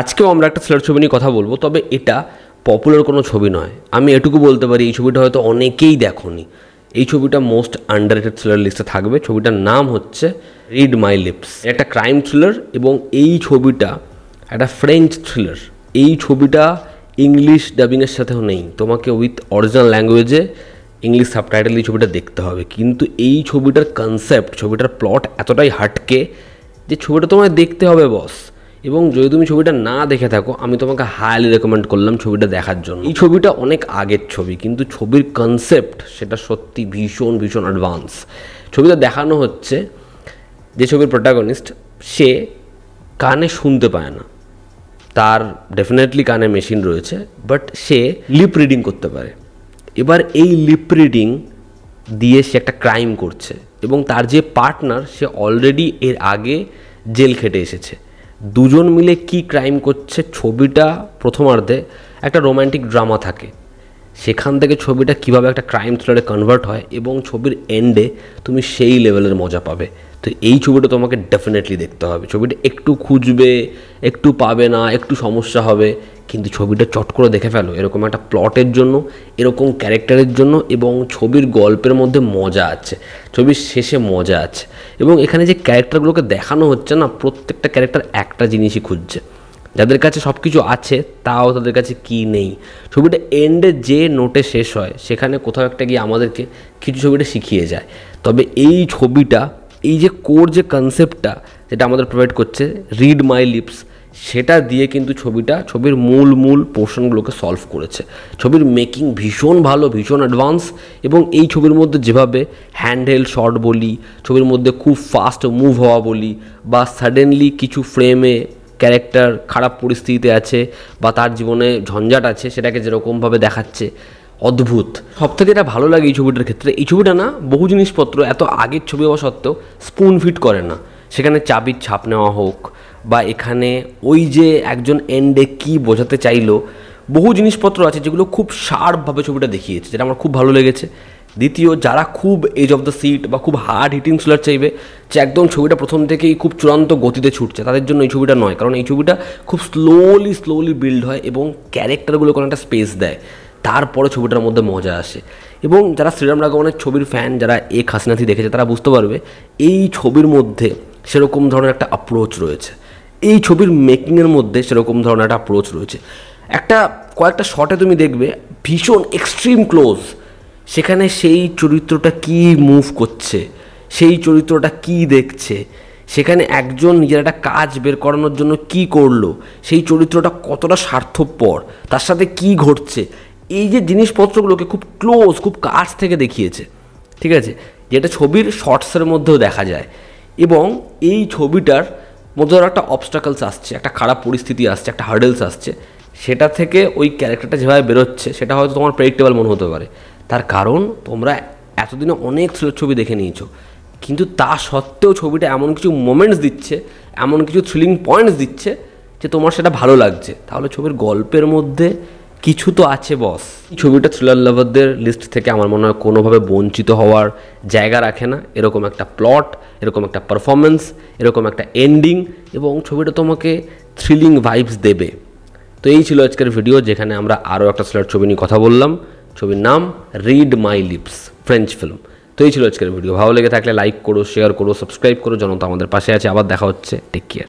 আজকেও আমরা একটা থ্রিলার ছবি নিয়ে কথা বলবো তবে এটা পপুলার কোনো ছবি নয় আমি এটুকু বলতে পারি এই ছবিটা হয়তো অনেকেই দেখনি এই ছবিটা মোস্ট আন্ডারেটেড থ্রিলার লিস্টে থাকবে ছবিটার নাম হচ্ছে রিড মাই লিপস একটা ক্রাইম থ্রিলার এবং এই ছবিটা একটা ফ্রেঞ্চ থ্রিলার এই ছবিটা ইংলিশ ডাবিংয়ের সাথেও নেই তোমাকে উইথ অরিজিনাল ল্যাঙ্গুয়েজে ইংলিশ সাবটাইটেল এই ছবিটা দেখতে হবে কিন্তু এই ছবিটার কনসেপ্ট ছবিটার প্লট এতটাই হাটকে যে ছবিটা তোমায় দেখতে হবে বস এবং যদি তুমি ছবিটা না দেখে থাকো আমি তোমাকে হাইলি রেকমেন্ড করলাম ছবিটা দেখার জন্য এই ছবিটা অনেক আগের ছবি কিন্তু ছবির কনসেপ্ট সেটা সত্যি ভীষণ ভীষণ অ্যাডভান্স ছবিটা দেখানো হচ্ছে যে ছবির প্রোটাগনিস্ট সে কানে শুনতে পায় না তার ডেফিনেটলি কানে মেশিন রয়েছে বাট সে লিপ রিডিং করতে পারে এবার এই লিপ রিডিং দিয়ে সে একটা ক্রাইম করছে এবং তার যে পার্টনার সে অলরেডি এর আগে জেল খেটে এসেছে দুজন মিলে কি ক্রাইম করছে ছবিটা প্রথমার্ধে একটা রোম্যান্টিক ড্রামা থাকে সেখান থেকে ছবিটা কিভাবে একটা ক্রাইম থ্রিলারে কনভার্ট হয় এবং ছবির এন্ডে তুমি সেই লেভেলের মজা পাবে তো এই ছবিটা তোমাকে ডেফিনেটলি দেখতে হবে ছবিটা একটু খুঁজবে একটু পাবে না একটু সমস্যা হবে কিন্তু ছবিটা চট করে দেখে ফেলো এরকম একটা প্লটের জন্য এরকম ক্যারেক্টারের জন্য এবং ছবির গল্পের মধ্যে মজা আছে ছবির শেষে মজা আছে এবং এখানে যে ক্যারেক্টারগুলোকে দেখানো হচ্ছে না প্রত্যেকটা ক্যারেক্টার একটা জিনিসই খুঁজছে যাদের কাছে সব কিছু আছে তাও তাদের কাছে কি নেই ছবিটা এন্ডে যে নোটে শেষ হয় সেখানে কোথাও একটা গিয়ে আমাদেরকে কিছু ছবিটা শিখিয়ে যায় তবে এই ছবিটা এই যে কোর যে কনসেপ্টটা যেটা আমাদের প্রোভাইড করছে রিড মাই লিপস সেটা দিয়ে কিন্তু ছবিটা ছবির মূল মূল পোর্শনগুলোকে সলভ করেছে ছবির মেকিং ভীষণ ভালো ভীষণ অ্যাডভান্স এবং এই ছবির মধ্যে যেভাবে হ্যান্ডহেল শট বলি ছবির মধ্যে খুব ফাস্ট মুভ হওয়া বলি বা সাডেনলি কিছু ফ্রেমে ক্যারেক্টার খারাপ পরিস্থিতিতে আছে বা তার জীবনে ঝঞ্ঝাট আছে সেটাকে যেরকমভাবে দেখাচ্ছে অদ্ভুত সব থেকে এটা ভালো লাগে এই ছবিটার ক্ষেত্রে এই ছবিটা না বহু জিনিসপত্র এত আগের ছবি হওয়া সত্ত্বেও স্পুন ফিট করে না সেখানে চাবির ছাপ নেওয়া হোক বা এখানে ওই যে একজন এন্ডে কি বোঝাতে চাইলো বহু জিনিসপত্র আছে যেগুলো খুব শার্পভাবে ছবিটা দেখিয়েছে যেটা আমার খুব ভালো লেগেছে দ্বিতীয় যারা খুব এজ অফ দ্য সিট বা খুব হার্ড হিটিং সুলার চাইবে যে একদম ছবিটা প্রথম থেকেই খুব চূড়ান্ত গতিতে ছুটছে তাদের জন্য এই ছবিটা নয় কারণ এই ছবিটা খুব স্লোলি স্লোলি বিল্ড হয় এবং ক্যারেক্টারগুলো কোনো একটা স্পেস দেয় তারপরে ছবিটার মধ্যে মজা আসে এবং যারা শ্রীরাম রাঘবনের ছবির ফ্যান যারা এ খাসনাথি দেখেছে তারা বুঝতে পারবে এই ছবির মধ্যে সেরকম ধরনের একটা অ্যাপ্রোচ রয়েছে এই ছবির মেকিংয়ের মধ্যে সেরকম ধরনের একটা অ্যাপ্রোচ রয়েছে একটা কয়েকটা শটে তুমি দেখবে ভীষণ এক্সট্রিম ক্লোজ সেখানে সেই চরিত্রটা কি মুভ করছে সেই চরিত্রটা কি দেখছে সেখানে একজন নিজের একটা কাজ বের করানোর জন্য কি করলো সেই চরিত্রটা কতটা স্বার্থপর তার সাথে কি ঘটছে এই যে জিনিসপত্রগুলোকে খুব ক্লোজ খুব কাছ থেকে দেখিয়েছে ঠিক আছে যেটা ছবির শর্টসের মধ্যেও দেখা যায় এবং এই ছবিটার মধ্যে একটা অবস্টাকলস আসছে একটা খারাপ পরিস্থিতি আসছে একটা হার্ডেলস আসছে সেটা থেকে ওই ক্যারেক্টারটা যেভাবে বেরোচ্ছে সেটা হয়তো তোমার প্রেডিক্টেবল মনে হতে পারে তার কারণ তোমরা এতদিনে অনেক থ্রিলার ছবি দেখে নিয়েছো কিন্তু তা সত্ত্বেও ছবিটা এমন কিছু মোমেন্টস দিচ্ছে এমন কিছু থ্রিলিং পয়েন্টস দিচ্ছে যে তোমার সেটা ভালো লাগছে তাহলে ছবির গল্পের মধ্যে কিছু তো আছে বস ছবিটা থ্রিলার লাভারদের লিস্ট থেকে আমার মনে হয় কোনোভাবে বঞ্চিত হওয়ার জায়গা রাখে না এরকম একটা প্লট এরকম একটা পারফরমেন্স এরকম একটা এন্ডিং এবং ছবিটা তোমাকে থ্রিলিং ভাইবস দেবে তো এই ছিল আজকের ভিডিও যেখানে আমরা আরও একটা থ্রিলার ছবি নিয়ে কথা বললাম ছবির নাম read my lips French film তো এই ছিল আজকের ভিডিও ভালো লেগে থাকলে লাইক করো শেয়ার করো সাবস্ক্রাইব করো জনতা আমাদের পাশে আছে আবার দেখা হচ্ছে টেক কেয়ার